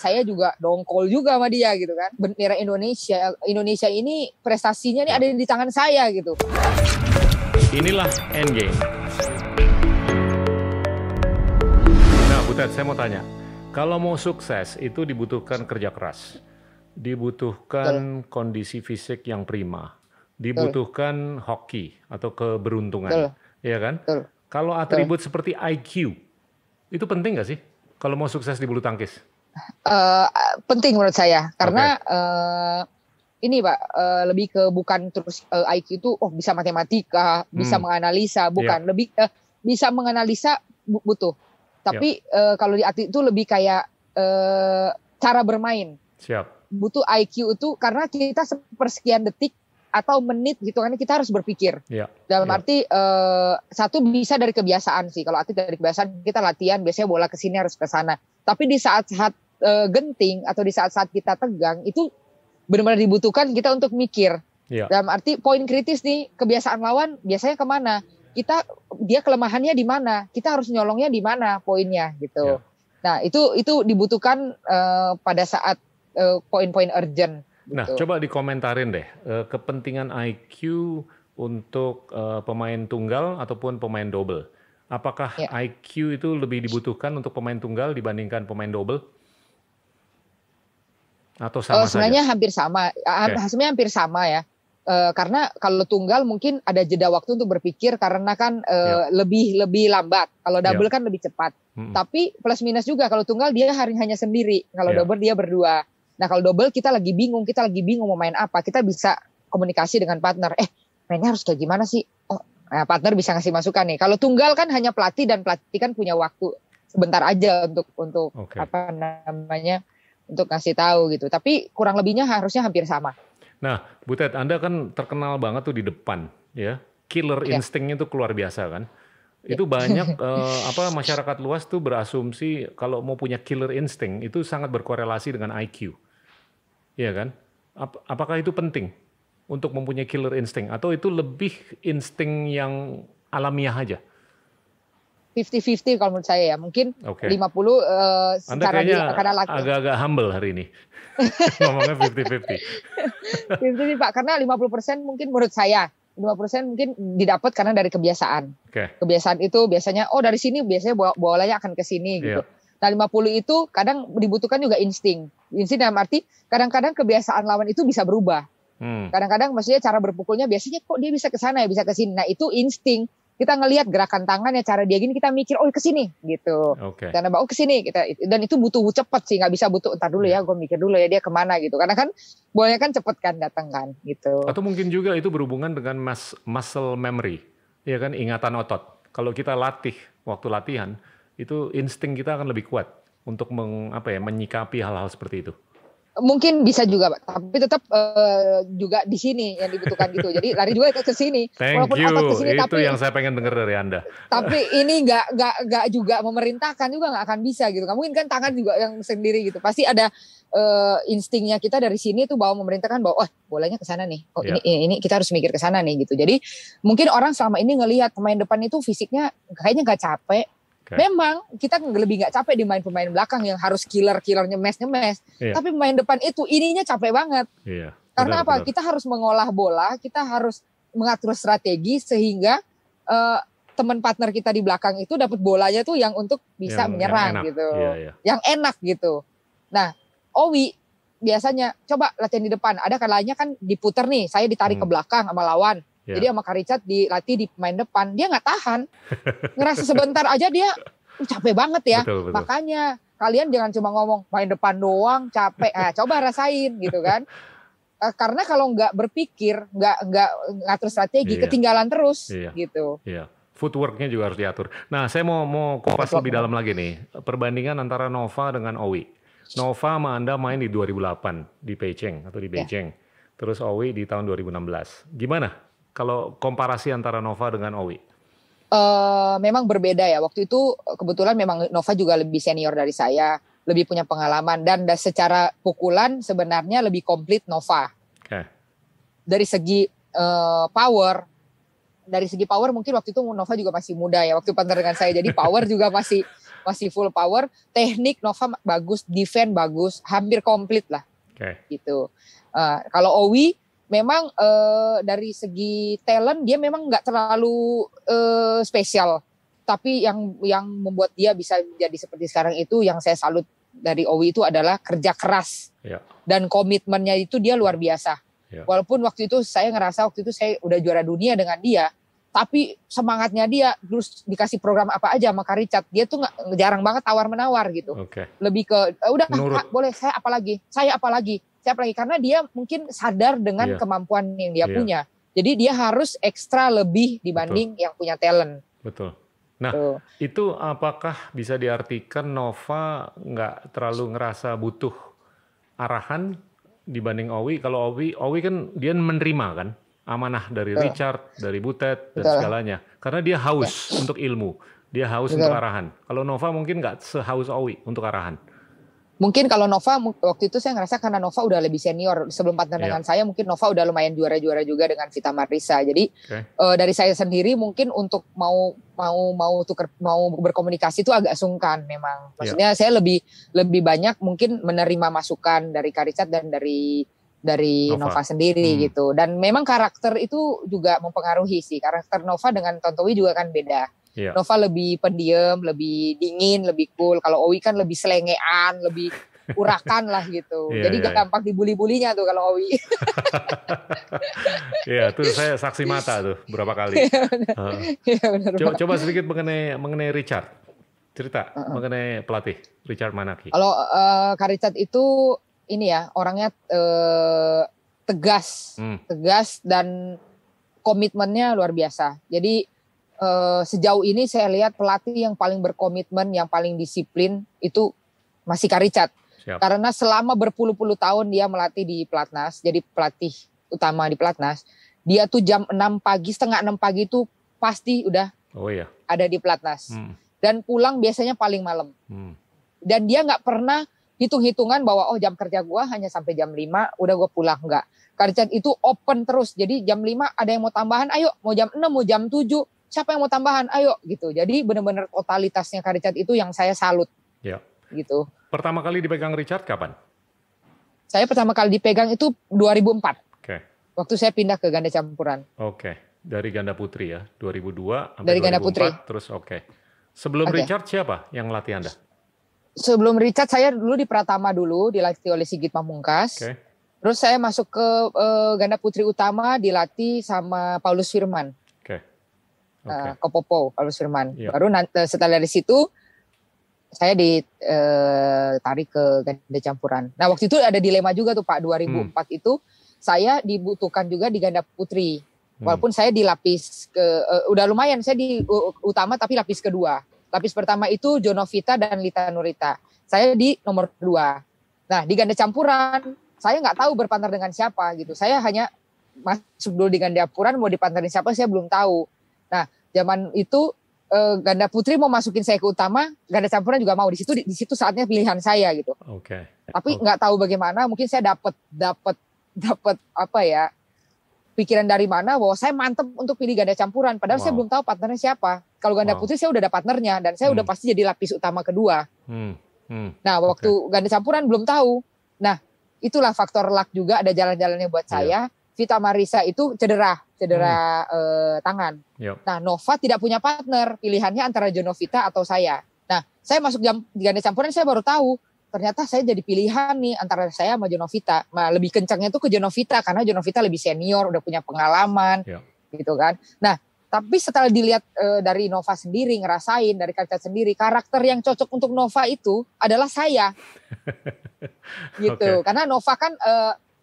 saya juga dongkol juga sama dia gitu kan. Bendera Indonesia, Indonesia ini prestasinya ini ada di tangan saya gitu. Inilah endgame. Nah, Butet, saya mau tanya. Kalau mau sukses itu dibutuhkan kerja keras. Dibutuhkan Betul. kondisi fisik yang prima. Dibutuhkan Betul. hoki atau keberuntungan. Betul. Iya kan? Betul. Kalau atribut Betul. seperti IQ, itu penting nggak sih? Kalau mau sukses di bulu tangkis? uh, penting menurut saya karena okay. uh, eh, ini pak uh, lebih ke bukan terus uh, IQ itu oh bisa matematika hmm. Iya. bisa menganalisa bukan yeah. lebih uh, bisa menganalisa butuh tapi yeah. Iya. uh, kalau di atlet itu lebih kayak uh, cara bermain siap butuh IQ itu karena kita sepersekian detik atau menit gitu kan kita harus berpikir. Ya. Dalam ya. arti uh, satu bisa dari kebiasaan sih. Kalau atlet dari kebiasaan kita latihan biasanya bola ke sini harus ke sana. Tapi di saat-saat uh, genting atau di saat-saat kita tegang itu benar-benar dibutuhkan kita untuk mikir. Ya. Dalam arti poin kritis nih kebiasaan lawan biasanya kemana? Kita dia kelemahannya di mana? Kita harus nyolongnya di mana poinnya gitu. Ya. Nah itu itu dibutuhkan uh, pada saat poin-poin uh, urgent Nah, Betul. coba dikomentarin deh eh, kepentingan IQ untuk eh, pemain tunggal ataupun pemain double. Apakah ya. IQ itu lebih dibutuhkan untuk pemain tunggal dibandingkan pemain double? Atau sama oh, sebenarnya saja? hampir sama. Okay. Sebenarnya hampir sama ya. E, karena kalau tunggal mungkin ada jeda waktu untuk berpikir karena kan e, ya. lebih lebih lambat. Kalau ya. double ya. kan lebih cepat. Hmm. Tapi plus minus juga kalau tunggal dia hari hanya sendiri, kalau ya. double dia berdua. Nah kalau double kita lagi bingung, kita lagi bingung mau main apa, kita bisa komunikasi dengan partner. Eh mainnya harus kayak gimana sih? Oh, nah partner bisa ngasih masukan nih. Kalau tunggal kan hanya pelatih dan pelatih kan punya waktu sebentar aja untuk untuk okay. apa namanya untuk ngasih tahu gitu. Tapi kurang lebihnya harusnya hampir sama. Nah, Butet, Anda kan terkenal banget tuh di depan, ya. Killer yeah. instingnya tuh keluar biasa kan iya. itu banyak eh, apa masyarakat luas tuh berasumsi kalau mau punya killer instinct itu sangat berkorelasi dengan IQ. Iya kan? Ap apakah itu penting untuk mempunyai killer instinct atau itu lebih insting yang alamiah aja? 50-50 kalau menurut saya ya. Mungkin okay. 50 uh, Anda karena karena laki. agak-agak humble hari ini. Ngomongnya 50-50. nih Pak, karena 50% mungkin menurut saya 50% mungkin didapat karena dari kebiasaan. Okay. Kebiasaan itu biasanya oh dari sini biasanya bola bolanya akan ke sini gitu. yeah. Nah 50 itu kadang dibutuhkan juga insting. Insting dalam arti kadang-kadang kebiasaan lawan itu bisa berubah. kadang hmm. Kadang-kadang maksudnya cara berpukulnya biasanya kok dia bisa ke sana ya bisa ke sini. Nah itu insting. Kita ngelihat gerakan tangannya, cara dia gini kita mikir oh ke sini gitu. Okay. Karena oh ke sini kita dan itu butuh cepet sih nggak bisa butuh entar dulu ya iya. gue mikir dulu ya dia kemana gitu. Karena kan bolanya kan cepet kan datang kan gitu. Atau mungkin juga itu berhubungan dengan muscle memory ya kan ingatan otot. Kalau kita latih waktu latihan itu insting kita akan lebih kuat untuk meng, apa ya menyikapi hal-hal seperti itu mungkin bisa juga Pak. tapi tetap uh, juga di sini yang dibutuhkan gitu jadi lari juga ke sini Thank walaupun you. otot ke sini itu tapi yang saya pengen dengar dari anda tapi ini nggak nggak nggak juga memerintahkan juga nggak akan bisa gitu kamu kan tangan juga yang sendiri gitu pasti ada uh, instingnya kita dari sini tuh bawa memerintahkan bahwa oh bolanya ke sana nih oh yeah. ini ini kita harus mikir ke sana nih gitu jadi mungkin orang selama ini ngelihat pemain depan itu fisiknya kayaknya nggak capek Okay. Memang kita lebih nggak capek di main pemain belakang yang harus killer killernya mes nyemes, yeah. tapi pemain depan itu ininya capek banget. Yeah. Karena apa? Benar. Kita harus mengolah bola, kita harus mengatur strategi sehingga uh, teman partner kita di belakang itu dapat bolanya tuh yang untuk bisa yang, menyerang yang gitu, yeah, yeah. yang enak gitu. Nah, Owi biasanya coba latihan di depan. Ada kalanya kan diputer nih, saya ditarik hmm. ke belakang sama lawan. Yeah. Jadi sama Kak Richard dilatih di pemain depan, dia nggak tahan. Ngerasa sebentar aja dia uh, capek banget ya. Betul, betul. Makanya kalian jangan cuma ngomong main depan doang capek. Nah, coba rasain gitu kan. Uh, karena kalau nggak berpikir, nggak nggak ngatur strategi, yeah. ketinggalan terus yeah. gitu. Yeah footworknya juga harus diatur. Nah, saya mau mau kupas lebih dalam lagi nih perbandingan antara Nova dengan Owi. Nova sama Anda main di 2008 di Beijing atau di iya. Beijing. yeah. Terus Owi di tahun 2016. Gimana kalau komparasi antara Nova dengan Owi? Uh, memang berbeda ya. Waktu itu kebetulan memang Nova juga lebih senior dari saya, lebih punya pengalaman dan secara pukulan sebenarnya lebih komplit Nova. Okay. Dari segi uh, power, dari segi power mungkin waktu itu Nova juga masih muda ya. Waktu dengan saya jadi power juga masih masih full power. Teknik Nova bagus, defense bagus, hampir komplit lah. Okay. Gitu. Uh, kalau Owi memang uh, dari segi talent dia memang nggak terlalu uh, spesial tapi yang yang membuat dia bisa menjadi seperti sekarang itu yang saya salut dari Owi itu adalah kerja keras ya. dan komitmennya itu dia luar biasa. Ya. Walaupun waktu itu saya ngerasa waktu itu saya udah juara dunia dengan dia, tapi semangatnya dia terus dikasih program apa aja sama Kak Richard, dia tuh nggak jarang banget tawar menawar gitu. Okay. Lebih ke eh, udah Menurut. boleh saya apa lagi, saya apa lagi siapa lagi karena dia mungkin sadar dengan yeah. kemampuan yang dia yeah. punya. Jadi dia harus ekstra lebih dibanding Betul. yang punya talent. Betul. Nah, Betul. itu apakah bisa diartikan Nova nggak terlalu ngerasa butuh arahan dibanding Owi? Kalau Owi, Owi kan dia menerima kan amanah dari Betul. Richard, dari Butet dan Betul. segalanya. Karena dia haus ya. untuk ilmu, dia haus Betul. untuk arahan. Kalau Nova mungkin nggak sehaus Owi untuk arahan mungkin kalau Nova waktu itu saya ngerasa karena Nova udah lebih senior sebelum partner yeah. dengan iya. saya mungkin Nova udah lumayan juara-juara juga dengan Vita Marisa jadi okay. uh, eh, dari saya sendiri mungkin untuk mau mau mau tuker mau berkomunikasi itu agak sungkan memang iya. maksudnya yeah. saya lebih lebih banyak mungkin menerima masukan dari Karicat dan dari dari Nova, Nova sendiri hmm. gitu dan memang karakter itu juga mempengaruhi sih karakter Nova dengan Tontowi juga kan beda Yeah. Nova lebih pendiam, lebih dingin, lebih cool. Kalau Owi kan lebih selengean, lebih urakan lah gitu. Yeah, Jadi yeah, gampang iya. yeah. dibully-bulinya tuh kalau Owi. Iya, tuh saya saksi mata tuh berapa kali. yeah, bener. Uh. Yeah, bener coba, coba sedikit mengenai mengenai Richard. Cerita uh -uh. mengenai pelatih Richard Manaki. Kalau uh, Kak Richard itu ini ya, orangnya uh, tegas, hmm. tegas dan komitmennya luar biasa. Jadi Eh, sejauh ini saya lihat pelatih yang paling berkomitmen, yang paling disiplin itu masih Karicat. Karena selama berpuluh-puluh tahun dia melatih di Platnas, jadi pelatih utama di Platnas, dia tuh jam 6 pagi, setengah 6 pagi itu pasti udah oh, iya. ada di Platnas. Hmm. Dan pulang biasanya paling malam. Hmm. Dan dia nggak pernah hitung-hitungan bahwa oh jam kerja gue hanya sampai jam 5, udah gue pulang nggak. Karicat itu open terus, jadi jam 5 ada yang mau tambahan, ayo mau jam 6, mau jam 7, siapa yang mau tambahan ayo gitu jadi benar-benar totalitasnya Kak Richard itu yang saya salut ya. gitu pertama kali dipegang Richard kapan saya pertama kali dipegang itu 2004 okay. waktu saya pindah ke ganda campuran oke okay. dari ganda putri ya 2002 sampai dari 2004, ganda putri terus oke okay. sebelum okay. Richard siapa yang latih anda sebelum Richard saya dulu di Pratama dulu dilatih oleh Sigit Pamungkas okay. Terus saya masuk ke uh, ganda putri utama dilatih sama Paulus Firman okay. uh, ke Popo Baru nanti eh, setelah dari situ saya ditarik eh, ke ganda campuran. Nah waktu itu ada dilema juga tuh Pak 2004 hmm. itu saya dibutuhkan juga di ganda putri. Hmm. Walaupun saya di lapis ke uh, udah lumayan saya di uh, utama tapi lapis kedua. Lapis pertama itu Jonovita dan Lita Nurita. Saya di nomor dua. Nah di ganda campuran saya nggak tahu berpantar dengan siapa gitu. Saya hanya masuk dulu di ganda campuran mau dipantarin siapa saya belum tahu Nah, zaman itu eh, ganda putri mau masukin saya ke utama, ganda campuran juga mau di situ di, di situ saatnya pilihan saya gitu. Oke. Okay. Tapi oh. nggak okay. tahu bagaimana, mungkin saya dapat dapat dapat apa ya? pikiran dari mana bahwa saya mantep untuk pilih ganda campuran padahal wow. saya belum tahu partnernya siapa. Kalau ganda wow. putri saya udah ada partnernya dan saya hmm. udah pasti jadi lapis utama kedua. Hmm. Hmm. Nah, waktu okay. ganda campuran belum tahu. Nah, itulah faktor luck juga ada jalan-jalannya buat yeah. saya Vita Marisa itu cedera, cedera hmm. uh, tangan. Yep. Nah, Nova tidak punya partner, pilihannya antara Jonovita atau saya. Nah, saya masuk jam ganda campuran saya baru tahu ternyata saya jadi pilihan nih antara saya sama Jonovita. Nah, lebih kencangnya itu ke Jonovita karena Jonovita lebih senior, udah punya pengalaman, Yep. gitu kan. Nah, tapi setelah dilihat e, dari Nova sendiri, ngerasain dari kaca sendiri, karakter yang cocok untuk Nova itu adalah saya, gitu. Okay. Karena Nova kan e,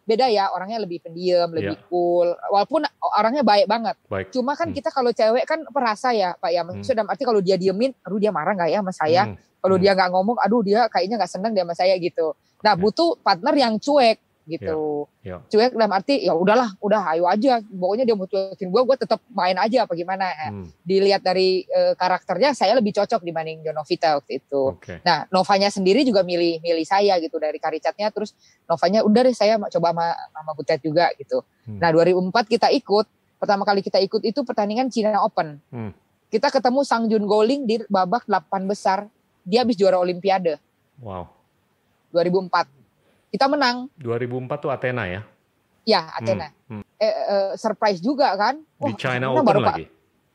beda ya orangnya lebih pendiam lebih yeah. cool walaupun orangnya baik banget baik. cuma kan hmm. kita kalau cewek kan perasa ya pak ya maksudnya hmm. dalam arti kalau dia diemin aduh dia marah nggak ya sama saya hmm. kalau hmm. dia nggak ngomong aduh dia kayaknya nggak seneng dia sama saya gitu nah iya. butuh partner yang cuek gitu. Yeah, yeah. Cuek dalam arti ya udahlah, udah ayo aja. Pokoknya dia mau cuekin gue, gue tetap main aja apa gimana. Eh, hmm. Dilihat dari e, karakternya, saya lebih cocok dibanding Jonovita waktu itu. Okay. Nah, Novanya sendiri juga milih-milih saya gitu dari karicatnya. Terus Novanya udah deh saya coba sama, sama Butet juga gitu. Hmm. Nah 2004 kita ikut, pertama kali kita ikut itu pertandingan Cina Open. Hmm. Kita ketemu Sang Jun Goling di babak 8 besar. Dia habis juara Olimpiade. Wow. 2004 kita menang. 2004 tuh Athena ya? Ya, Athena. Hmm. hmm. Eh, eh, surprise juga kan? Wah, di China Open baru lagi?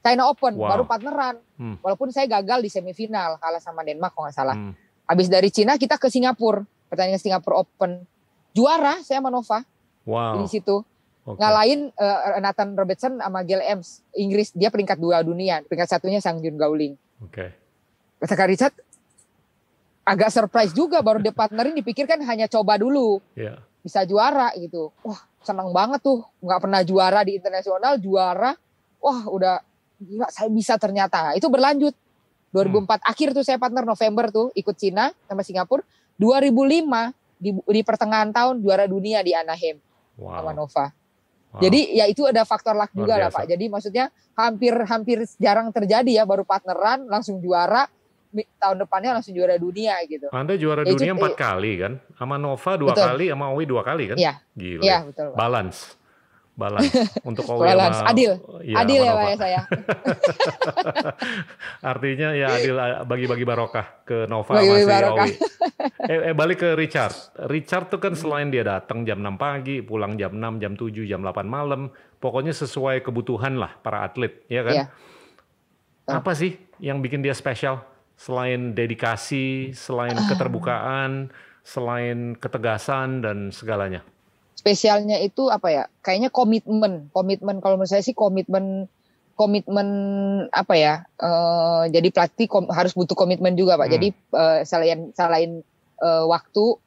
China Open, wow. baru partneran. Hmm. Walaupun saya gagal di semifinal, kalah sama Denmark kalau nggak salah. Hmm. Habis dari Cina kita ke Singapura, pertandingan Singapura Open. Juara saya Manova. Wow. Di situ. Okay. Ngalahin uh, Nathan Robertson sama Gail Ems. Inggris dia peringkat dua dunia, peringkat satunya Sang Jun Gauling. Oke. Okay. Kata Kak Richard, agak surprise juga baru dia partnerin dipikirkan hanya coba dulu. Yeah. Bisa juara gitu. Wah, senang banget tuh. nggak pernah juara di internasional, juara. Wah, udah gila saya bisa ternyata. Itu berlanjut. 2004 hmm. akhir tuh saya partner November tuh ikut Cina sama Singapura. 2005 di, di pertengahan tahun juara dunia di Anaheim wow. sama Nova. Wow. Jadi ya itu ada faktor luck juga lah Pak. Jadi maksudnya hampir hampir jarang terjadi ya baru partneran langsung juara tahun depannya langsung juara dunia gitu. Anda juara ya, dunia empat kali kan, sama Nova dua kali, sama Owi dua kali kan? Iya. Gila. Iya betul. Pak. Balance, balance untuk Owi balance. sama adil, ya, adil sama ya, ya saya. Artinya ya adil eh, bagi-bagi barokah ke Nova bagi -bagi sama si Owi. Eh, eh balik ke Richard. Richard tuh kan selain dia datang jam 6 pagi, pulang jam 6, jam 7, jam 8 malam, pokoknya sesuai kebutuhan lah para atlet, ya kan? Iya. Apa sih yang bikin dia spesial? selain dedikasi, selain uh. keterbukaan, selain ketegasan dan segalanya? Spesialnya itu apa ya? Kayaknya komitmen, komitmen kalau menurut saya sih komitmen komitmen apa ya? Uh, jadi pelatih kom, harus butuh komitmen juga pak. Hmm. Jadi uh, selain selain uh, waktu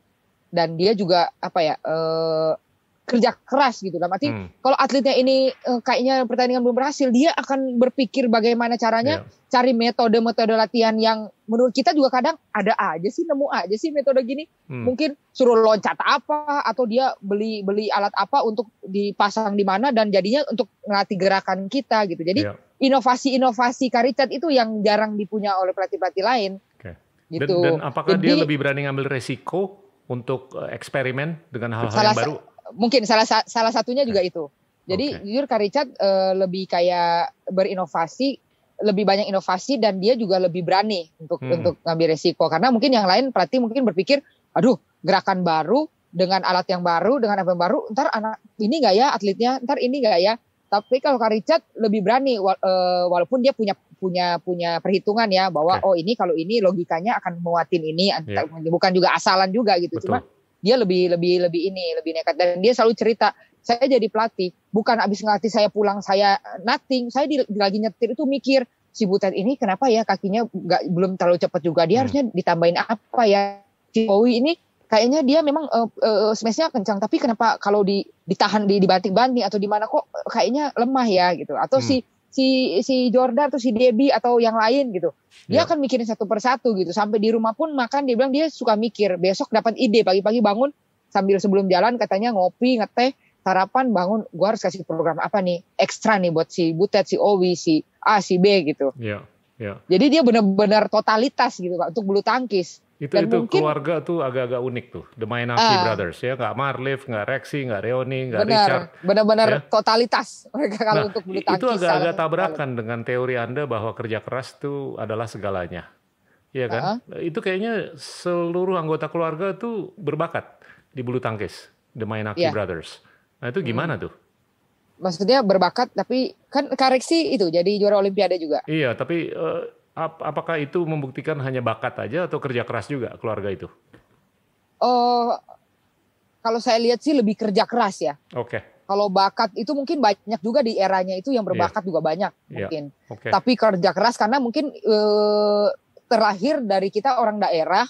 dan dia juga apa ya? Uh, kerja keras gitu. Lah mati. hmm. kalau atletnya ini uh, kayaknya pertandingan belum berhasil, dia akan berpikir bagaimana caranya yeah. cari metode-metode latihan yang menurut kita juga kadang ada aja sih nemu aja sih metode gini. Hmm. Mungkin suruh loncat apa atau dia beli beli alat apa untuk dipasang di mana dan jadinya untuk ngelatih gerakan kita gitu. Jadi iya. inovasi-inovasi yeah. karicat itu yang jarang dipunya oleh pelatih-pelatih lain. Okay. Gitu. Dan, dan apakah Jadi, dia lebih berani ngambil resiko untuk eh, eksperimen dengan hal-hal yang baru? mungkin salah salah satunya juga eh, itu. Jadi okay. jujur Kak Richard uh, lebih kayak berinovasi, lebih banyak inovasi dan dia juga lebih berani untuk hmm. untuk ngambil resiko karena mungkin yang lain pelatih mungkin berpikir, aduh gerakan baru dengan alat yang baru dengan apa yang baru, ntar anak ini nggak ya atletnya, ntar ini nggak ya. Tapi kalau Kak Richard lebih berani wala uh, eh, walaupun dia punya punya punya perhitungan ya bahwa okay. oh ini kalau ini logikanya akan muatin ini, yeah. bukan juga asalan juga gitu, Betul. cuma dia lebih lebih lebih ini lebih nekat dan dia selalu cerita saya jadi pelatih bukan abis ngelatih saya pulang saya nothing saya di, lagi nyetir itu mikir si Butet ini kenapa ya kakinya nggak belum terlalu cepat juga dia hmm. harusnya ditambahin apa ya si Bowie ini kayaknya dia memang uh, eh, uh, eh, smashnya kencang tapi kenapa kalau di ditahan di dibanting-banting atau di mana kok kayaknya lemah ya gitu atau hmm. si si si Jordan atau si Debbie atau yang lain gitu. Dia yeah. akan mikirin satu persatu gitu. Sampai di rumah pun makan dia bilang dia suka mikir. Besok dapat ide pagi-pagi bangun sambil sebelum jalan katanya ngopi, ngeteh, sarapan, bangun gua harus kasih program apa nih ekstra nih buat si Butet, si Owi, si A, si B gitu. ya Yeah. Yeah. Jadi dia benar-benar totalitas gitu Pak untuk bulu tangkis. Itu itu mungkin, keluarga tuh agak-agak unik tuh, The Mainafi uh, Brothers ya, nggak Marlief, nggak Rexy, nggak Reoni, nggak bener, Richard. Benar-benar ya. totalitas mereka kalau nah, untuk bulu tangkis. Itu agak-agak tabrakan dengan teori Anda bahwa kerja keras itu adalah segalanya. Iya kan? Uh -huh. Itu kayaknya seluruh anggota keluarga tuh berbakat di bulu tangkis, The Mainaki iya. yeah. Brothers. Nah itu gimana hmm. tuh? Maksudnya berbakat tapi kan koreksi itu jadi juara olimpiade juga. Iya, tapi uh, Ap apakah itu membuktikan hanya bakat aja atau kerja keras juga keluarga itu? Oh, uh, kalau saya lihat sih lebih kerja keras ya. Oke. Okay. Kalau bakat itu mungkin banyak juga di eranya itu yang berbakat yeah. juga banyak iya. mungkin. Yeah. Okay. Tapi kerja keras karena mungkin uh, eh, terakhir dari kita orang daerah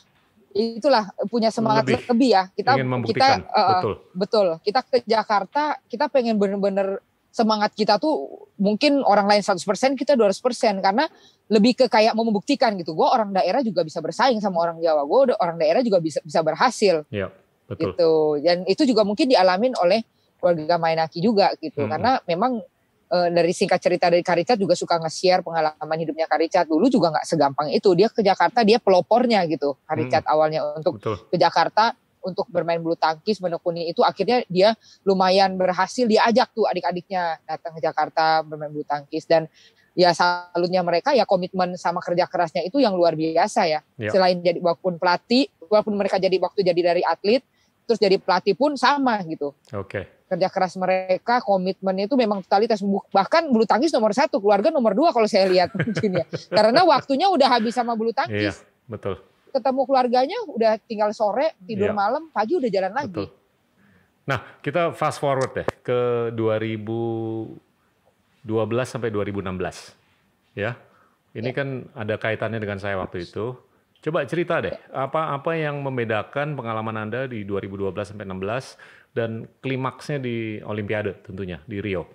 itulah punya semangat lebih, lebih ya kita kita uh, betul. betul kita ke Jakarta kita pengen benar-benar semangat kita tuh mungkin orang lain 100% kita 200% karena lebih ke kayak mau membuktikan gitu. Gue orang daerah juga bisa bersaing sama orang Jawa. Gue orang daerah juga bisa bisa berhasil. Iya, betul. Gitu. Dan itu juga mungkin dialamin oleh keluarga Mainaki juga gitu. Hmm. Karena memang e, dari singkat cerita dari Karicat juga suka nge-share pengalaman hidupnya Karicat. Dulu juga nggak segampang itu. Dia ke Jakarta, dia pelopornya gitu. Karicat hmm. awalnya untuk betul. ke Jakarta untuk bermain bulu tangkis menekuni itu akhirnya dia lumayan berhasil diajak tuh adik-adiknya datang ke Jakarta bermain bulu tangkis dan ya salutnya mereka ya komitmen sama kerja kerasnya itu yang luar biasa ya. ya. Selain jadi walaupun pelatih, walaupun mereka jadi waktu jadi dari atlet, terus jadi pelatih pun sama gitu. Okay. Kerja keras mereka, komitmen itu memang totalitas. Bahkan bulu tangkis nomor satu, keluarga nomor dua kalau saya lihat mungkin ya. Karena waktunya udah habis sama bulu tangkis. Iya, betul ketemu keluarganya udah tinggal sore tidur ya. malam pagi udah jalan lagi. Betul. Nah kita fast forward deh ke 2012 sampai 2016 ya. Ini ya. kan ada kaitannya dengan saya waktu itu. Coba cerita deh, apa-apa yang membedakan pengalaman Anda di 2012 sampai 16 dan klimaksnya di Olimpiade tentunya di Rio.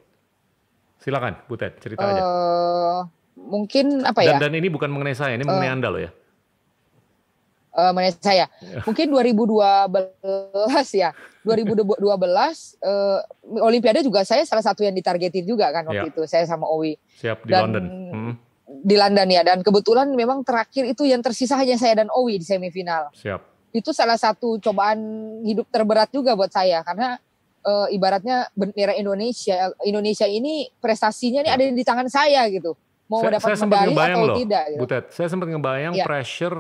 Silakan Butet, cerita uh, aja. Eh, mungkin apa ya? Dan, dan ini bukan mengenai saya, ini mengenai uh, Anda loh ya uh, menurut saya. Yeah. Mungkin 2012 ya. 2012 uh, eh, Olimpiade juga saya salah satu yang ditargetin juga kan waktu yeah. itu saya sama Owi. Siap di Dan, London. Hmm di London ya dan kebetulan memang terakhir itu yang tersisa hanya saya dan Owi di semifinal. Siap. Itu salah satu cobaan hidup terberat juga buat saya karena e, ibaratnya bendera Indonesia Indonesia ini prestasinya ini ya. ada di tangan saya gitu. Mau saya, mendapat saya medali atau loh, tidak gitu. Butet, saya sempat ngebayang ya. pressure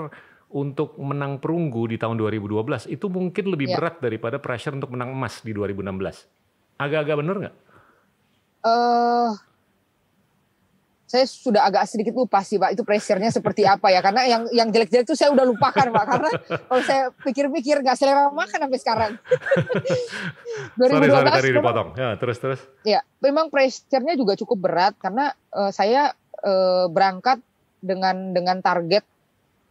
untuk menang perunggu di tahun 2012 itu mungkin lebih ya. berat daripada pressure untuk menang emas di 2016. Agak-agak benar nggak? Uh, saya sudah agak sedikit lupa sih pak itu pressure-nya seperti apa ya karena yang yang jelek-jelek itu saya udah lupakan pak karena kalau saya pikir-pikir nggak -pikir, selera makan sampai sekarang. 2012, sorry, sorry tadi Ya terus terus. Ya memang pressure-nya juga cukup berat karena uh, saya uh, berangkat dengan dengan target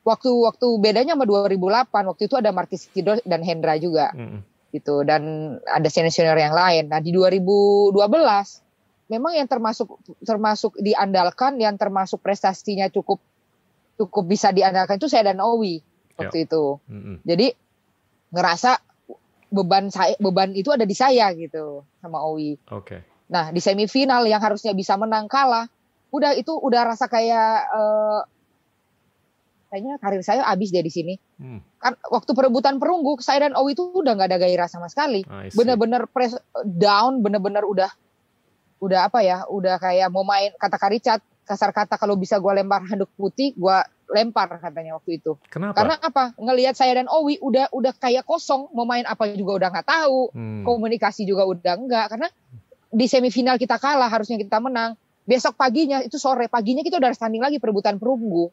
waktu waktu bedanya sama 2008 waktu itu ada Marquis Kido dan Hendra juga hmm. gitu dan ada senior senior yang lain nah di 2012 memang yang termasuk termasuk diandalkan yang termasuk prestasinya cukup cukup bisa diandalkan itu saya dan Owi waktu yeah. itu mm -hmm. jadi ngerasa beban saya beban itu ada di saya gitu sama Owi okay. nah di semifinal yang harusnya bisa menang kalah udah itu udah rasa kayak uh, kayaknya karir saya habis dari sini. Hmm. Kan waktu perebutan perunggu, saya dan Owi itu udah nggak ada gairah sama sekali. Ah, bener-bener press down, bener-bener udah udah apa ya, udah kayak mau main kata karicat, kasar kata kalau bisa gue lempar handuk putih, gue lempar katanya waktu itu. Kenapa? Karena apa? Ngelihat saya dan Owi udah udah kayak kosong, mau main apa juga udah nggak tahu, hmm. komunikasi juga udah nggak. Karena di semifinal kita kalah, harusnya kita menang. Besok paginya itu sore paginya kita udah standing lagi perebutan perunggu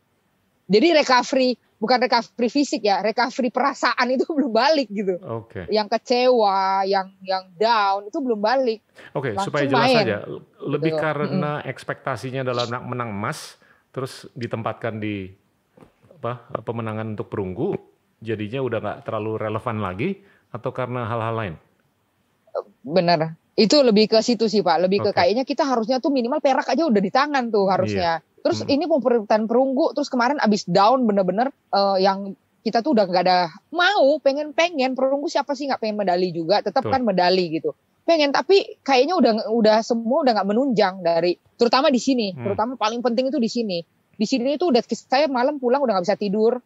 jadi recovery bukan recovery fisik ya, recovery perasaan itu belum balik gitu. Oke. Okay. Yang kecewa, yang yang down itu belum balik. Oke, okay, supaya jelas main. aja. Lebih gitu. karena mm -hmm. ekspektasinya dalam menang emas terus ditempatkan di apa pemenangan untuk perunggu jadinya udah nggak terlalu relevan lagi atau karena hal-hal lain? Benar. Itu lebih ke situ sih Pak, lebih okay. ke kayaknya kita harusnya tuh minimal perak aja udah di tangan tuh harusnya. Iya. Terus hmm. ini pemberebutan perunggu, terus kemarin abis down bener-bener uh, yang kita tuh udah nggak ada mau, pengen-pengen perunggu siapa sih nggak pengen medali juga, tetap kan medali gitu. Pengen tapi kayaknya udah udah semua udah nggak menunjang dari terutama di sini, hmm. terutama paling penting itu di sini. Di sini itu udah saya malam pulang udah nggak bisa tidur,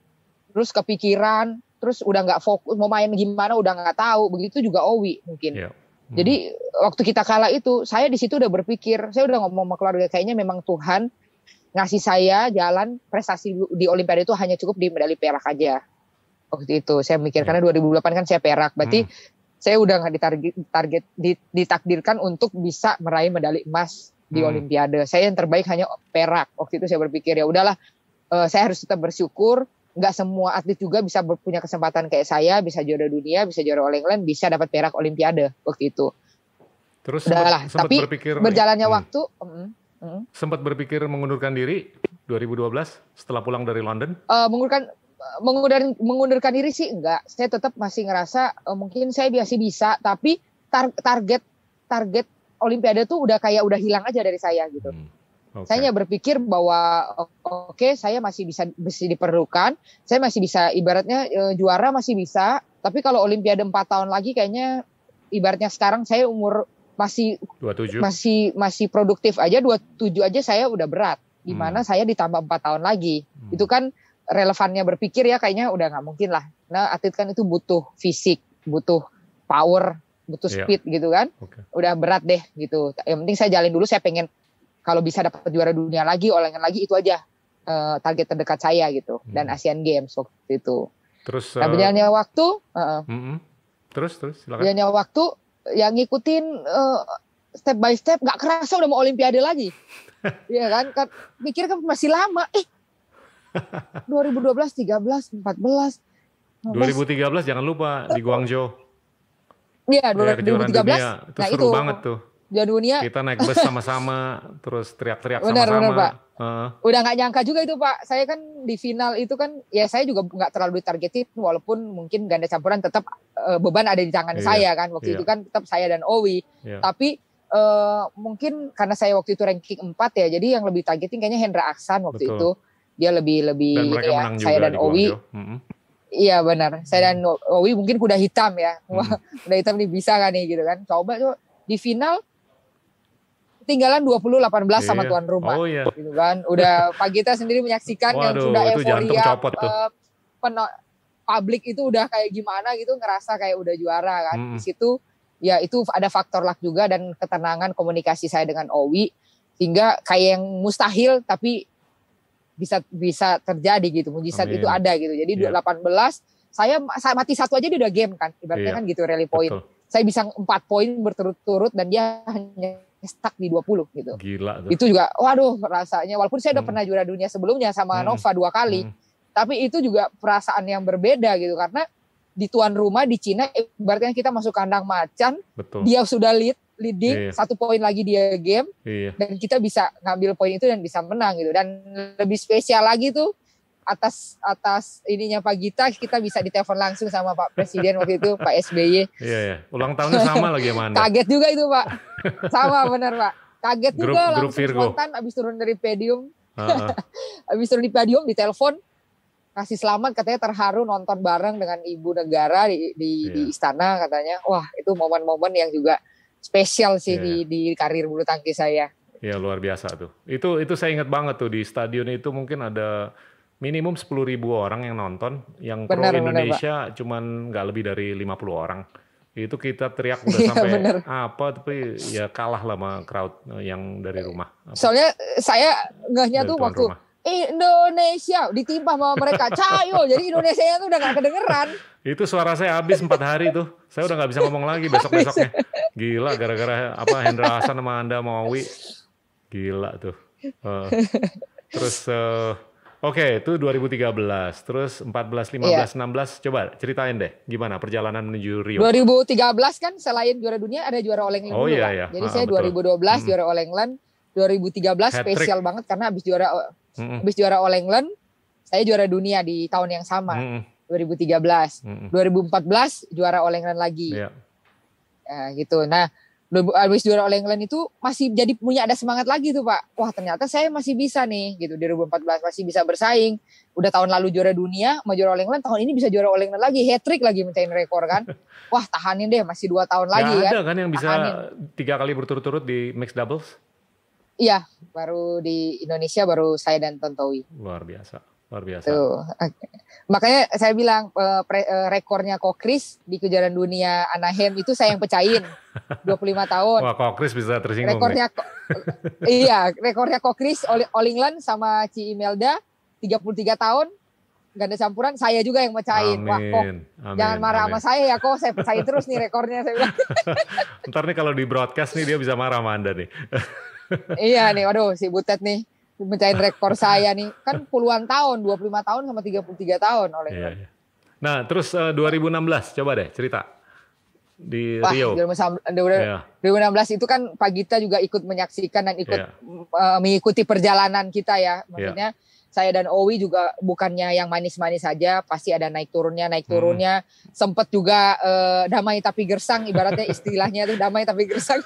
terus kepikiran, terus udah nggak fokus mau main gimana udah nggak tahu. Begitu juga Owi mungkin. Yeah. Hmm. Jadi waktu kita kalah itu, saya di situ udah berpikir, saya udah ngomong sama keluarga kayaknya memang Tuhan ngasih saya jalan prestasi di Olimpiade itu hanya cukup di medali perak aja waktu itu saya mikir iya. karena 2008 kan saya perak berarti hmm. saya udah nggak ditarget target ditakdirkan untuk bisa meraih medali emas di hmm. Olimpiade saya yang terbaik hanya perak waktu itu saya berpikir ya udahlah uh, saya harus tetap bersyukur nggak semua atlet juga bisa punya kesempatan kayak saya bisa juara dunia bisa juara All England bisa dapat perak Olimpiade waktu itu terus udahlah tapi berpikir, berjalannya hmm. waktu Hmm. Sempat berpikir mengundurkan diri 2012 setelah pulang dari London? Uh, mengundurkan mengundurkan mengundurkan diri sih enggak. Saya tetap masih ngerasa uh, mungkin saya biasa bisa tapi tar target target olimpiade tuh udah kayak udah hilang aja dari saya gitu. Hmm. Okay. Saya hanya berpikir bahwa eh, oke okay, saya masih bisa masih diperlukan, saya masih bisa ibaratnya uh, juara masih bisa, tapi kalau olimpiade 4 tahun lagi kayaknya ibaratnya sekarang saya umur masih 27. masih masih produktif aja 27 aja saya udah berat gimana hmm. saya ditambah empat tahun lagi hmm. itu kan relevannya berpikir ya kayaknya udah nggak mungkin lah nah atlet kan itu butuh fisik butuh power butuh iya. speed yeah. gitu kan okay. udah berat deh gitu yang penting saya jalin dulu saya pengen kalau bisa dapat juara dunia lagi olahraga lagi itu aja uh, target terdekat saya gitu hmm. dan Asian Games waktu itu terus nah, eh, berjalannya uh, waktu uh, mm -mm. terus terus silakan berjalannya waktu yang ngikutin uh, step by step nggak kerasa udah mau olimpiade lagi Iya kan? kan mikir kan masih lama eh 2012 13 14 15. 2013 jangan lupa di Guangzhou Iya, 2013. Ya, 2013. Itu nah, seru itu. banget tuh. Piala Dunia. Kita naik bus sama-sama, terus teriak-teriak sama-sama. Benar, benar Pak. Uh. Udah nggak nyangka juga itu Pak. Saya kan di final itu kan, ya saya juga nggak terlalu ditargetin, walaupun mungkin ganda campuran tetap uh, beban ada di tangan yeah. saya kan. Waktu yeah. itu kan tetap saya dan Owi. Yeah. Tapi uh, mungkin karena saya waktu itu ranking 4 ya, jadi yang lebih targeting kayaknya Hendra Aksan waktu Betul. itu. Dia lebih lebih dan ya, saya dan Owi. Iya benar. Saya dan Owi mungkin kuda hitam ya. Hmm. kuda hitam nih bisa kan nih gitu kan. Coba tuh di final ketinggalan 2018 sama iya. tuan rumah. Oh, iya. Gitu kan. Udah Pak Gita sendiri menyaksikan Waduh, yang sudah euforia uh, publik itu udah kayak gimana gitu ngerasa kayak udah juara kan. Hmm. Di situ ya itu ada faktor luck juga dan ketenangan komunikasi saya dengan Owi sehingga kayak yang mustahil tapi bisa bisa terjadi gitu mujizat Amin. itu ada gitu jadi yeah. Iya. 18 saya, saya mati satu aja dia udah game kan ibaratnya yeah. kan gitu rally point Betul. saya bisa empat poin berturut-turut dan dia hanya stuck di 20 gitu. Gila tuh. Itu juga waduh rasanya walaupun saya udah hmm. pernah juara dunia sebelumnya sama hmm. Nova dua kali. Hmm. Tapi itu juga perasaan yang berbeda gitu karena di tuan rumah di Cina kan kita masuk kandang macan, Betul. dia sudah lead leading yeah. Iya. satu poin lagi dia game yeah. dan kita bisa ngambil poin itu dan bisa menang gitu dan lebih spesial lagi tuh atas atas ininya Pak Gita kita bisa ditelepon langsung sama Pak Presiden waktu itu Pak SBY. Iya, iya. ulang tahunnya sama lagi sama Anda. Kaget juga itu Pak, sama benar Pak. Kaget grup, juga langsung Virgo. spontan abis turun dari podium, uh-huh. abis turun di podium ditelepon kasih selamat katanya terharu nonton bareng dengan ibu negara di di, yeah. di iya. istana katanya. Wah itu momen-momen yang juga spesial sih yeah. di iya. di karir bulu tangkis saya. Ya luar biasa tuh. Itu itu saya ingat banget tuh di stadion itu mungkin ada minimum sepuluh ribu orang yang nonton, yang bener, pro Indonesia bener, cuman nggak lebih dari 50 orang. Itu kita teriak udah ya, sampai bener. apa tapi ya kalah lah sama crowd eh, yang dari rumah. Apa? Soalnya saya ngehnya tuh waktu rumah. Indonesia ditimpa sama mereka cayo jadi Indonesia itu udah gak kedengeran itu suara saya habis empat hari tuh saya udah nggak bisa ngomong lagi besok besoknya gila gara-gara apa Hendra Hasan sama Anda Wi gila tuh uh, terus uh, Oke, okay, itu 2013. Terus 14, 15, iya. 16 coba ceritain deh gimana perjalanan menuju Rio. 2013 kan selain juara dunia ada juara All England oh, dulu iya, Iya. Jadi ah, saya betul. 2012 hmm. juara All England, 2013 Hat-trick. spesial banget karena habis juara mm. habis juara All England saya juara dunia di tahun yang sama. Mm. 2013. Mm. 2014 juara All England lagi. Yeah. Nah, ya, gitu. Nah, habis juara oleh England itu masih jadi punya ada semangat lagi tuh Pak. Wah ternyata saya masih bisa nih gitu di 2014 masih bisa bersaing. Udah tahun lalu juara dunia, mau juara oleh England tahun ini bisa juara oleh England lagi, hat trick lagi mencain rekor kan. Wah tahanin deh masih dua tahun lagi ya. kan. Ada kan yang bisa tahanin. tiga kali berturut-turut di mixed doubles? Iya, baru di Indonesia baru saya dan Tontowi. Luar biasa luar biasa. Tuh. Makanya saya bilang uh, pre, uh, rekornya Kokris di kejuaraan dunia Anaheim itu saya yang pecahin 25 tahun. Wah, Kokris bisa tersinggung. Rekornya kok eh, Iya, rekornya Kokris oleh All England sama Ci Imelda 33 tahun gak ada campuran saya juga yang pecahin. Amin. Wah, amin, jangan marah amin. sama saya ya kok, saya pecahin terus nih rekornya saya bilang. Ntar nih kalau di broadcast nih dia bisa marah sama Anda nih. iya nih, waduh si Butet nih pemecahin rekor saya nih. Kan puluhan tahun, 25 tahun sama 33 tahun oleh. Iya, iya. Nah, terus uh, eh, 2016 coba deh cerita di Wah, Rio. 2016, yeah. 2016 itu kan Pak Gita juga ikut menyaksikan dan ikut yeah. Iya. uh, mengikuti perjalanan kita ya. Iya. Maksudnya yeah saya dan Owi juga bukannya yang manis-manis saja, pasti ada naik turunnya, naik hmm. turunnya. Hmm. Sempet juga eh, damai tapi gersang, ibaratnya istilahnya itu damai tapi gersang.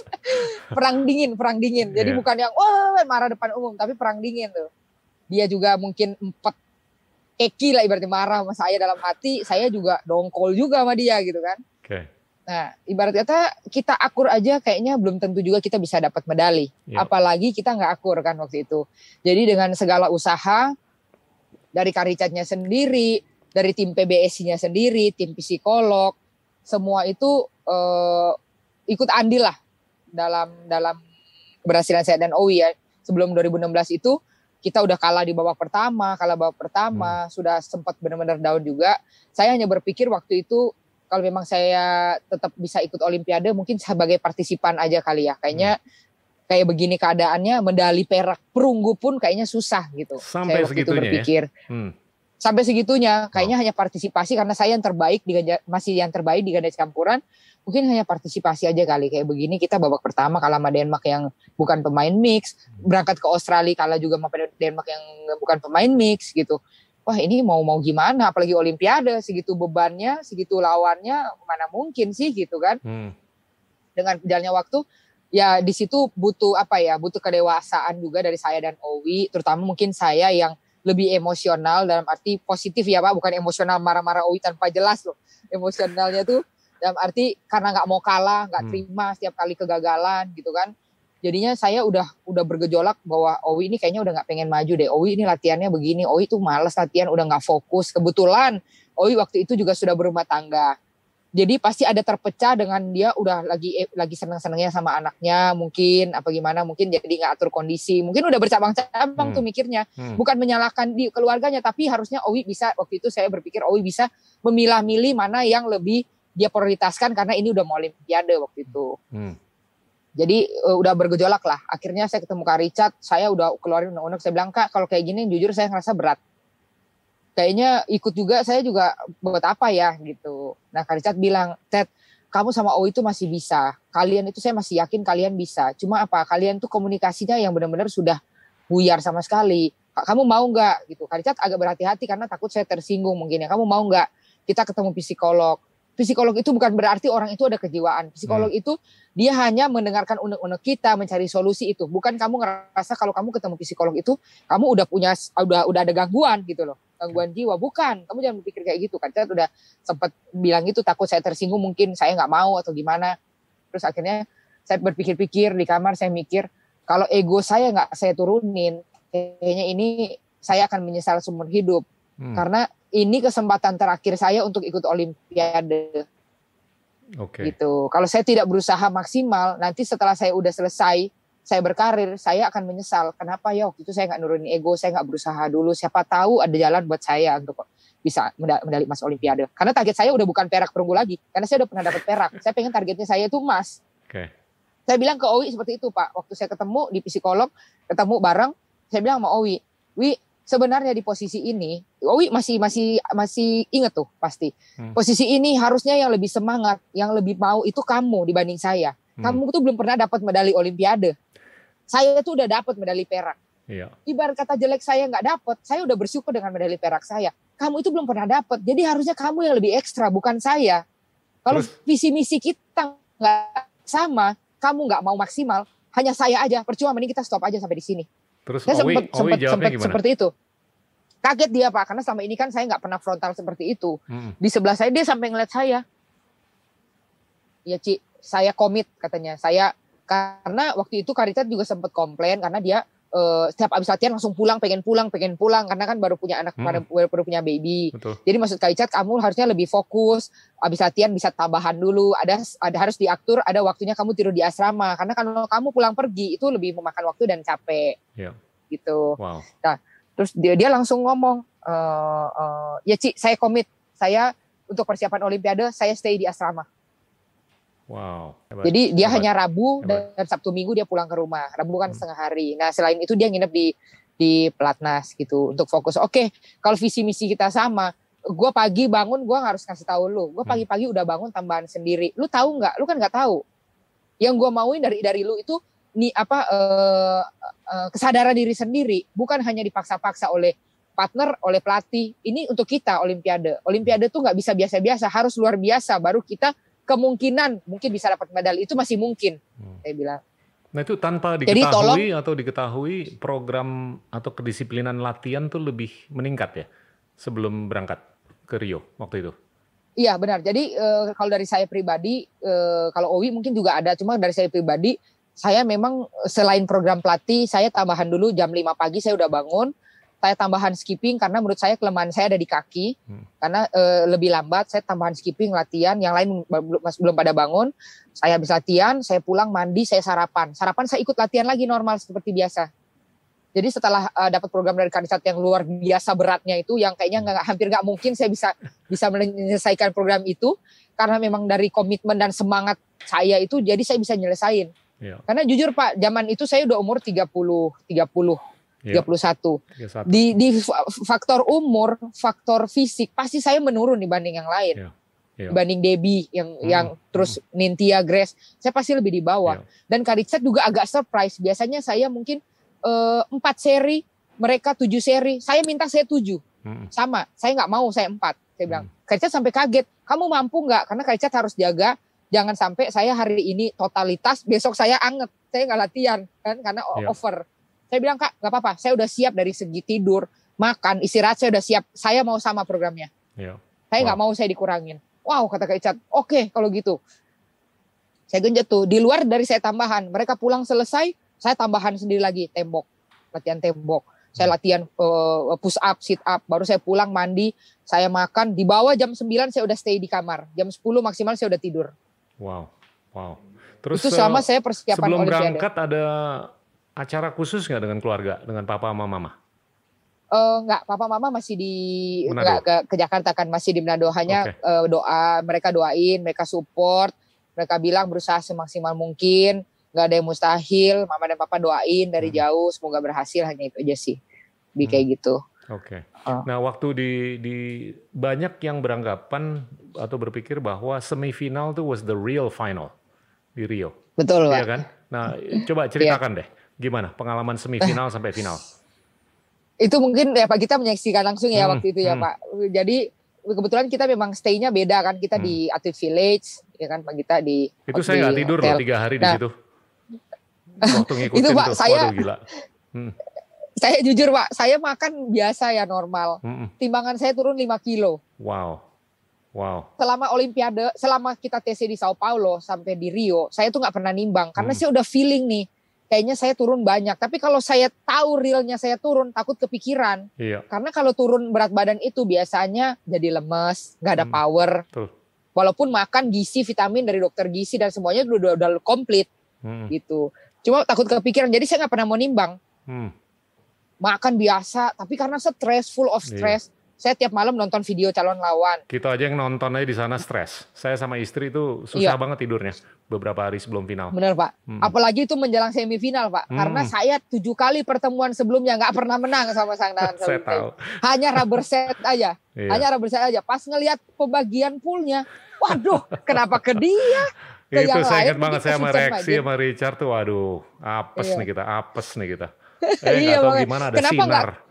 perang dingin, perang dingin. Jadi yeah. bukan yang wah marah depan umum, tapi perang dingin tuh. Dia juga mungkin empat eki lah ibaratnya marah sama saya dalam hati, saya juga dongkol juga sama dia gitu kan. Okay. Nah, ibarat kata kita akur aja kayaknya belum tentu juga kita bisa dapat medali. Yeah. Apalagi kita nggak akur kan waktu itu. Jadi dengan segala usaha dari karicatnya sendiri, dari tim PBSI-nya sendiri, tim psikolog, semua itu eh, ikut andil lah dalam dalam keberhasilan saya dan Owi ya. Sebelum 2016 itu kita udah kalah di babak pertama, kalah babak pertama, hmm. sudah sempat benar-benar down juga. Saya hanya berpikir waktu itu kalau memang saya tetap bisa ikut olimpiade mungkin sebagai partisipan aja kali ya. Kayaknya hmm kayak begini keadaannya medali perak perunggu pun kayaknya susah gitu. Sampai saya segitunya itu ya? berpikir. Ya? Hmm. Sampai segitunya oh. kayaknya oh. hanya partisipasi karena saya yang terbaik di ganja, masih yang terbaik di ganda campuran, mungkin hanya partisipasi aja kali kayak begini kita babak pertama kalah sama Denmark yang bukan pemain mix, berangkat ke Australia kalah juga sama Denmark yang bukan pemain mix gitu wah ini mau mau gimana apalagi olimpiade segitu bebannya segitu lawannya mana mungkin sih gitu kan hmm. dengan jalannya waktu ya di situ butuh apa ya butuh kedewasaan juga dari saya dan Owi terutama mungkin saya yang lebih emosional dalam arti positif ya Pak bukan emosional marah-marah Owi tanpa jelas loh emosionalnya tuh dalam arti karena nggak mau kalah nggak hmm. terima setiap kali kegagalan gitu kan jadinya saya udah udah bergejolak bahwa Owi ini kayaknya udah nggak pengen maju deh. Owi ini latihannya begini, Owi tuh males latihan, udah nggak fokus. Kebetulan Owi waktu itu juga sudah berumah tangga. Jadi pasti ada terpecah dengan dia udah lagi eh, lagi seneng-senengnya sama anaknya mungkin apa gimana mungkin jadi nggak atur kondisi mungkin udah bercabang-cabang hmm. tuh mikirnya hmm. bukan menyalahkan di keluarganya tapi harusnya Owi bisa waktu itu saya berpikir Owi bisa memilah-milih mana yang lebih dia prioritaskan karena ini udah mau olimpiade waktu itu. Hmm. Jadi uh, udah bergejolak lah. Akhirnya saya ketemu Kak Richard, saya udah keluarin undang-undang. Saya bilang, Kak kalau kayak gini jujur saya ngerasa berat. Kayaknya ikut juga, saya juga buat apa ya gitu. Nah Kak Richard bilang, Ted, kamu sama O itu masih bisa. Kalian itu saya masih yakin kalian bisa. Cuma apa, kalian tuh komunikasinya yang benar-benar sudah buyar sama sekali. Kamu mau nggak gitu? Kak Richard agak berhati-hati karena takut saya tersinggung mungkin ya. Kamu mau nggak kita ketemu psikolog? psikolog itu bukan berarti orang itu ada kejiwaan. Psikolog hmm. itu dia hanya mendengarkan unek-unek kita, mencari solusi itu. Bukan kamu ngerasa kalau kamu ketemu psikolog itu kamu udah punya udah udah ada gangguan gitu loh. Gangguan jiwa bukan. Kamu jangan berpikir kayak gitu kan. Saya udah sempat bilang itu takut saya tersinggung mungkin saya nggak mau atau gimana. Terus akhirnya saya berpikir-pikir di kamar saya mikir kalau ego saya nggak saya turunin kayaknya ini saya akan menyesal seumur hidup hmm. karena ini kesempatan terakhir saya untuk ikut olimpiade. Okay. Gitu. Kalau saya tidak berusaha maksimal, nanti setelah saya udah selesai, saya berkarir, saya akan menyesal. Kenapa ya waktu itu saya nggak nurunin ego, saya nggak berusaha dulu. Siapa tahu ada jalan buat saya untuk bisa medali emas olimpiade. Karena target saya udah bukan perak perunggu lagi, karena saya udah pernah dapat perak. saya pengen targetnya saya itu emas. Okay. Saya bilang ke Owi seperti itu, Pak. Waktu saya ketemu di psikolog, ketemu bareng, saya bilang sama Owi, "Wi, sebenarnya di posisi ini, Owi masih masih masih inget tuh pasti. Hmm. Posisi ini harusnya yang lebih semangat, yang lebih mau itu kamu dibanding saya. Hmm. Kamu tuh belum pernah dapat medali Olimpiade. Saya tuh udah dapat medali perak. Iya. Ibarat kata jelek saya nggak dapat, saya udah bersyukur dengan medali perak saya. Kamu itu belum pernah dapat, jadi harusnya kamu yang lebih ekstra, bukan saya. Kalau visi misi kita nggak sama, kamu nggak mau maksimal, hanya saya aja. Percuma, mending kita stop aja sampai di sini. Terus saya sempat, sempat, sempat seperti itu. Kaget dia Pak, karena sama ini kan saya nggak pernah frontal seperti itu. Hmm. Di sebelah saya dia sampai ngeliat saya. Ya Ci, saya komit katanya. Saya karena waktu itu Karita juga sempat komplain karena dia Uh, setiap abis latihan langsung pulang pengen pulang pengen pulang karena kan baru punya anak hmm. baru, baru punya baby Betul. jadi maksud Kak Icat kamu harusnya lebih fokus abis latihan bisa tambahan dulu ada ada harus diatur ada waktunya kamu tidur di asrama karena kalau kamu pulang pergi itu lebih memakan waktu dan capek yeah. gitu wow. nah terus dia dia langsung ngomong e, uh, ya Ci saya komit saya untuk persiapan Olimpiade saya stay di asrama Wow. Hebat. Jadi dia hebat. hanya Rabu hebat. dan Sabtu Minggu dia pulang ke rumah. Rabu kan hmm. setengah hari. Nah selain itu dia nginep di di pelatnas gitu untuk fokus. Oke, okay, kalau visi misi kita sama, gue pagi bangun gue harus kasih tahu lu. Gue hmm. pagi-pagi udah bangun tambahan sendiri. Lu tahu nggak? Lu kan nggak tahu. Yang gue mauin dari dari lu itu nih apa uh, uh, kesadaran diri sendiri, bukan hanya dipaksa-paksa oleh partner, oleh pelatih. Ini untuk kita Olimpiade. Olimpiade tuh nggak bisa biasa-biasa, harus luar biasa. Baru kita kemungkinan mungkin bisa dapat medali itu masih mungkin hmm. saya bilang nah itu tanpa diketahui Jadi, tolong, atau diketahui program atau kedisiplinan latihan tuh lebih meningkat ya sebelum berangkat ke Rio waktu itu Iya benar. Jadi e, kalau dari saya pribadi, e, kalau Owi mungkin juga ada, cuma dari saya pribadi, saya memang eh, selain program pelatih, saya tambahan dulu jam 5 pagi saya udah bangun, saya tambahan skipping karena menurut saya kelemahan saya ada di kaki hmm. karena e, lebih lambat saya tambahan skipping latihan yang lain belum belum pada bangun saya habis latihan saya pulang mandi saya sarapan sarapan saya ikut latihan lagi normal seperti biasa jadi setelah e, dapat program dari kandidat yang luar biasa beratnya itu yang kayaknya nggak hampir nggak mungkin saya bisa bisa menyelesaikan program itu karena memang dari komitmen dan semangat saya itu jadi saya bisa nyelesain yeah. karena jujur Pak zaman itu saya udah umur 30 30 yeah. 31. 31. Di di faktor umur, faktor fisik pasti saya menurun dibanding yang lain. Yeah. Yeah. Banding Debbie yang hmm. yang terus hmm. Nintia Grace, saya pasti lebih di bawah. Yeah. Dan Karicat juga agak surprise. Biasanya saya mungkin eh, empat uh, seri, mereka tujuh seri. Saya minta saya tujuh. Hmm. Sama, saya nggak mau saya empat. Saya bilang, hmm. Karicat sampai kaget. Kamu mampu nggak? Karena Karicat harus jaga jangan sampai saya hari ini totalitas, besok saya anget, saya nggak latihan kan karena yeah. over. Saya bilang kak, gak apa-apa. Saya udah siap dari segi tidur, makan, istirahat. Saya udah siap. Saya mau sama programnya. Yeah. Saya nggak wow. mau saya dikurangin. Wow, kata Kak Icat. Oke, okay, kalau gitu. Saya genjot tuh. Di luar dari saya tambahan. Mereka pulang selesai, saya tambahan sendiri lagi tembok, latihan tembok saya hmm. latihan uh, push up, sit up, baru saya pulang mandi, saya makan, di bawah jam 9 saya udah stay di kamar. Jam 10 maksimal saya udah tidur. Wow. Wow. Terus itu sama uh, eh, saya persiapan sebelum berangkat ada acara khusus nggak dengan keluarga, dengan papa sama mama? Uh, nggak, papa mama masih di nggak ke, ke Jakarta kan masih di Manado hanya okay. uh, eh, doa mereka doain, mereka support, mereka bilang berusaha semaksimal mungkin, nggak ada yang mustahil, mama dan papa doain dari hmm. jauh semoga berhasil hanya itu aja sih, di hmm. kayak gitu. Oke. Okay. Ah. Nah, waktu di di banyak yang beranggapan atau berpikir bahwa semifinal itu was the real final di Rio. Betul, Iya kan? Nah, coba iya. ceritakan yeah. deh. Gimana pengalaman semifinal eh. sampai final? Itu mungkin ya Pak kita menyaksikan langsung ya hmm, waktu itu ya hmm. Pak. Jadi kebetulan kita memang stay-nya beda kan kita hmm. di Atlet Village ya kan Pak kita di Itu saya nggak tidur hotel. loh tiga hari nah, di situ. Waktu ngikutin itu Pak tuh, saya waduh, gila. Hmm. Saya jujur Pak, saya makan biasa ya normal. Hmm. Timbangan saya turun 5 kilo. Wow. Wow. Selama Olimpiade, selama kita TC di Sao Paulo sampai di Rio, saya tuh nggak pernah nimbang karena hmm. saya udah feeling nih kayaknya saya turun banyak. Tapi kalau saya tahu realnya saya turun, takut kepikiran. Iya. Karena kalau turun berat badan itu biasanya jadi lemes, nggak ada hmm. power. Tuh. Walaupun makan gizi, vitamin dari dokter gizi dan semuanya udah udah, udah komplit hmm. gitu. Cuma takut kepikiran. Jadi saya nggak pernah mau nimbang. Hmm. Makan biasa, tapi karena stress, full of iya. stress. Iya saya tiap malam nonton video calon lawan. Kita gitu aja yang nonton aja di sana stres. Saya sama istri itu susah iya. banget tidurnya beberapa hari sebelum final. Benar pak. Hmm. Apalagi itu menjelang semifinal pak. Hmm. Karena saya tujuh kali pertemuan sebelumnya nggak pernah menang sama sang saya tahu. Hanya rubber set aja. iya. Hanya rubber set aja. Pas ngelihat pembagian poolnya, waduh, kenapa ke dia? Ke itu saya ingat banget saya sama reaksi sama Richard tuh, waduh, apes iya. nih kita, apes nih kita. Eh, iya, tahu gimana ada kenapa sinar. Gak,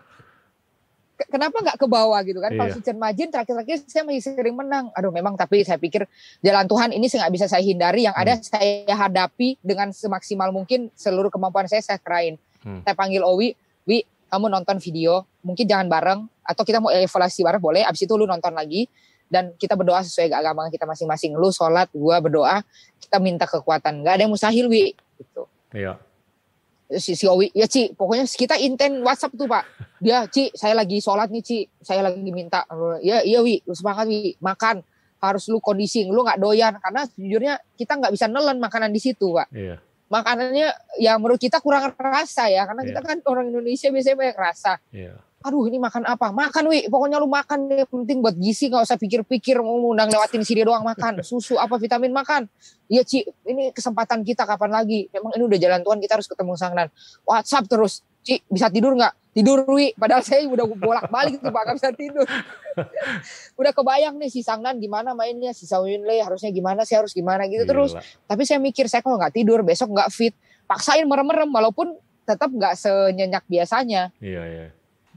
kenapa nggak ke bawah gitu kan? Iya. Kalau Cermajin terakhir-terakhir saya masih sering menang. Aduh memang tapi saya pikir jalan Tuhan ini nggak bisa saya hindari. Yang hmm. ada saya hadapi dengan semaksimal mungkin seluruh kemampuan saya saya kerain. Hmm. Saya panggil Owi, Wi kamu nonton video, mungkin jangan bareng atau kita mau evaluasi bareng boleh. Abis itu lu nonton lagi dan kita berdoa sesuai agama kita masing-masing. Lu sholat, gua berdoa, kita minta kekuatan. Gak ada yang mustahil Wi gitu. Iya si, si Owi ya Ci pokoknya kita intent WhatsApp tuh Pak dia ya, Ci saya lagi sholat nih Ci saya lagi minta ya iya Wi lu semangat Wi makan harus lu kondisi lu nggak doyan karena sejujurnya kita nggak bisa nelen makanan di situ Pak iya. makanannya yang menurut kita kurang rasa ya karena iya. kita kan orang Indonesia biasanya banyak rasa iya aduh ini makan apa makan wi pokoknya lu makan ya. penting buat gizi nggak usah pikir-pikir mau ngundang lewatin sini doang makan susu apa vitamin makan iya Ci ini kesempatan kita kapan lagi memang ini udah jalan Tuhan kita harus ketemu sang sangnan WhatsApp terus Ci bisa tidur nggak tidur wi padahal saya udah bolak balik tuh pak bisa tidur udah kebayang nih si sang Sangnan gimana mainnya si le harusnya gimana sih harus gimana gitu Gila. terus tapi saya mikir saya kalau nggak tidur besok nggak fit paksain merem-merem walaupun tetap nggak senyenyak biasanya iya iya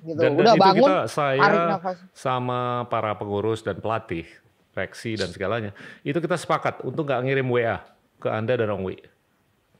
gitu. Dan, Udah dan bangun, itu kita, saya tarik nafas. sama para pengurus dan pelatih, reksi dan segalanya, itu kita sepakat untuk nggak ngirim WA ke Anda dan Ong Wi.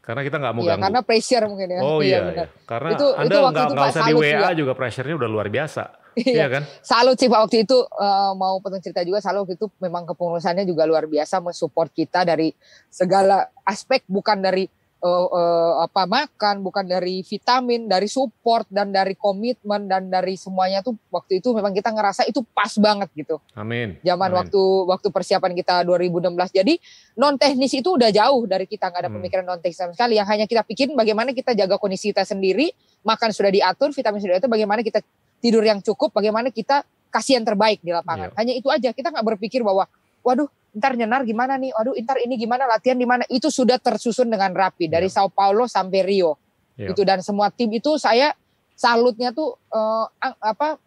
Karena kita nggak mau iya, ganggu. Karena pressure mungkin ya. Oh iya, iya. iya. karena itu, Anda nggak usah di WA juga, juga pressure-nya udah luar biasa. Iya. iya kan? Salut sih Pak waktu itu eh, mau potong cerita juga Salut waktu itu memang kepengurusannya juga luar biasa mensupport kita dari segala aspek bukan dari uh, uh, apa makan, bukan dari vitamin, dari support dan dari komitmen dan dari semuanya tuh waktu itu memang kita ngerasa itu pas banget gitu. Amin. Zaman Amin. waktu waktu persiapan kita 2016. Jadi non teknis itu udah jauh dari kita nggak ada hmm. pemikiran non teknis sama sekali. Yang hanya kita pikirin bagaimana kita jaga kondisi kita sendiri, makan sudah diatur, vitamin sudah itu bagaimana kita tidur yang cukup, bagaimana kita kasih yang terbaik di lapangan. Yeah. Hanya itu aja. Kita nggak berpikir bahwa waduh ntar nyenar gimana nih, waduh, ntar ini gimana latihan di mana, itu sudah tersusun dengan rapi yeah. dari iya. Sao Paulo sampai Rio, yeah. gitu dan semua tim itu saya salutnya tuh uh, apa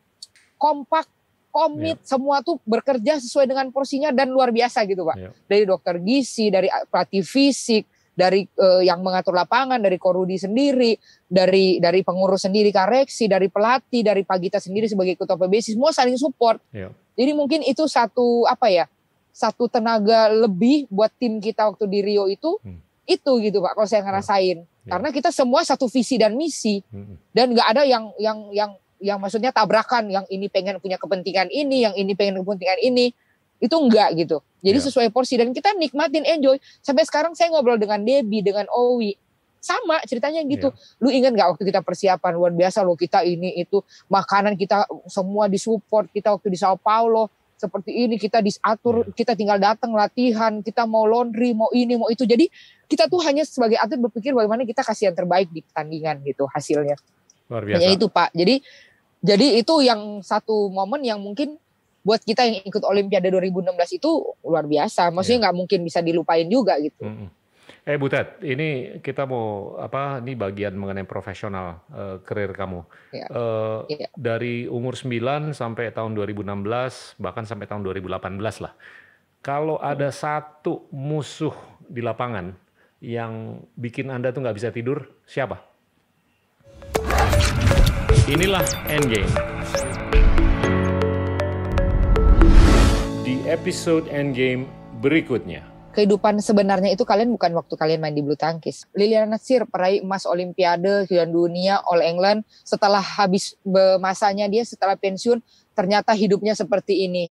kompak, komit, yeah. semua tuh bekerja sesuai dengan porsinya dan luar biasa gitu pak, yeah. dari dokter gizi, dari pelatih fisik, dari uh, yang mengatur lapangan, dari Korudi sendiri, dari dari pengurus sendiri Kareksi, dari pelatih, dari Pagita sendiri sebagai ketua PBSI, semua saling support. Yeah. Jadi mungkin itu satu apa ya? satu tenaga lebih buat tim kita waktu di Rio itu hmm. itu gitu Pak kalau saya ngerasain hmm. yeah. karena kita semua satu visi dan misi hmm. dan nggak ada yang yang yang yang maksudnya tabrakan yang ini pengen punya kepentingan ini yang ini pengen kepentingan ini itu enggak gitu jadi yeah. sesuai porsi dan kita nikmatin enjoy sampai sekarang saya ngobrol dengan Debbie dengan Owi sama ceritanya gitu. Yeah. Lu ingat nggak waktu kita persiapan luar biasa lo kita ini itu makanan kita semua disupport kita waktu di Sao Paulo seperti ini kita diatur iya. kita tinggal datang latihan kita mau laundry mau ini mau itu jadi kita tuh hanya sebagai atlet berpikir bagaimana kita kasih yang terbaik di pertandingan gitu hasilnya Luar biasa. hanya itu pak jadi jadi itu yang satu momen yang mungkin buat kita yang ikut Olimpiade 2016 itu luar biasa maksudnya iya. nggak yeah. mungkin bisa dilupain juga gitu mm -hmm. Eh Butet, ini kita mau apa? Ini bagian mengenai profesional uh, karir kamu. Ya. Uh, ya. Dari umur 9 sampai tahun 2016 bahkan sampai tahun 2018 lah. Kalau hmm. ada satu musuh di lapangan yang bikin Anda tuh nggak bisa tidur, siapa? Inilah Endgame. Di episode Endgame berikutnya kehidupan sebenarnya itu kalian bukan waktu kalian main di bulu tangkis. Liliana Natsir peraih emas Olimpiade dan dunia All England setelah habis masanya dia setelah pensiun ternyata hidupnya seperti ini.